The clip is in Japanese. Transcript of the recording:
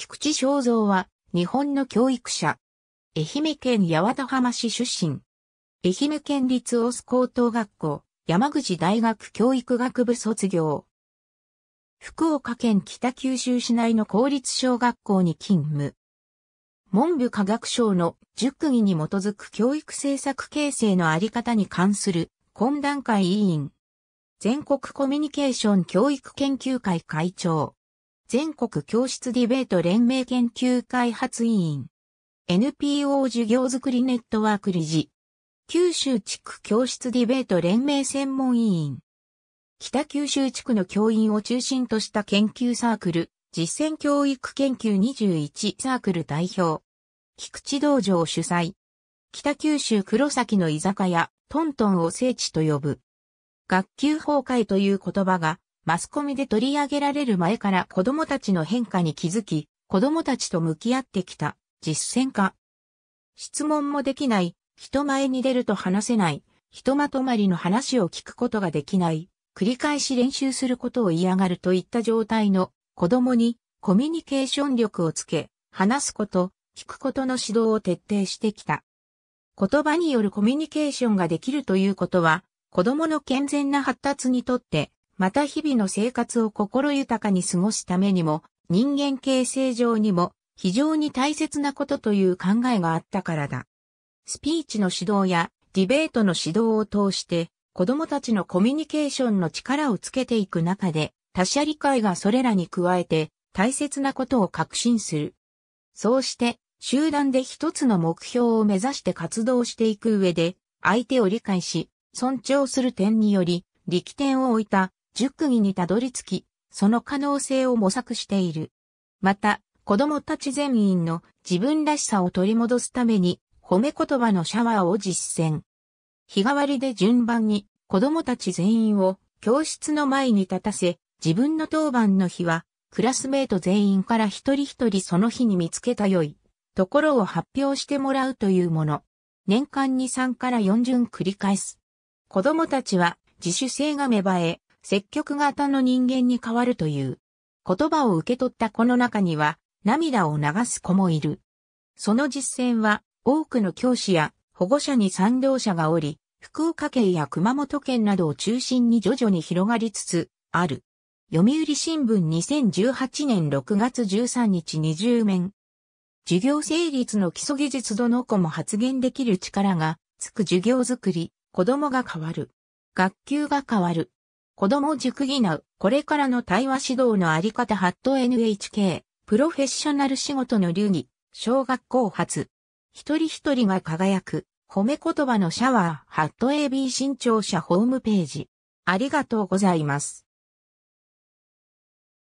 菊池正造は、日本の教育者。愛媛県八幡浜市出身。愛媛県立大須高等学校、山口大学教育学部卒業。福岡県北九州市内の公立小学校に勤務。文部科学省の塾議に基づく教育政策形成のあり方に関する懇談会委員。全国コミュニケーション教育研究会会長。全国教室ディベート連盟研究開発委員。NPO 授業づくりネットワーク理事。九州地区教室ディベート連盟専門委員。北九州地区の教員を中心とした研究サークル、実践教育研究21サークル代表。菊池道場主催。北九州黒崎の居酒屋、トントンを聖地と呼ぶ。学級崩壊という言葉がマスコミで取り上げられる前から子供たちの変化に気づき、子供たちと向き合ってきた実践家。質問もできない、人前に出ると話せない、人まとまりの話を聞くことができない、繰り返し練習することを嫌がるといった状態の子供にコミュニケーション力をつけ、話すこと、聞くことの指導を徹底してきた。言葉によるコミュニケーションができるということは、子供の健全な発達にとってまた日々の生活を心豊かに過ごすためにも、人間形成上にも非常に大切なことという考えがあったからだ。スピーチの指導やディベートの指導を通して、子供たちのコミュニケーションの力をつけていく中で、他者理解がそれらに加えて、大切なことを確信する。そうして、集団で一つの目標を目指して活動していく上で、相手を理解し、尊重する点により、力点を置いた熟議にたどり着き、その可能性を模索している。また、子供たち全員の自分らしさを取り戻すために、褒め言葉のシャワーを実践。日替わりで順番に子供たち全員を教室の前に立たせ、自分の当番の日は、クラスメート全員から一人一人その日に見つけた良いところを発表してもらうというもの。年間に3から4巡繰り返す。子供たちは自主性が芽生え、積極型の人間に変わるという。言葉を受け取った子の中には涙を流す子もいる。その実践は多くの教師や保護者に賛同者がおり、福岡県や熊本県などを中心に徐々に広がりつつある。読売新聞2018年6月13日20面。授業成立の基礎技術どの子も発言できる力がつく授業づくり、子供が変わる。学級が変わる。子供塾技なう、これからの対話指導のあり方ハット NHK、プロフェッショナル仕事の流儀、小学校発。一人一人が輝く、褒め言葉のシャワー、ハット AB 新潮社ホームページ。ありがとうございます。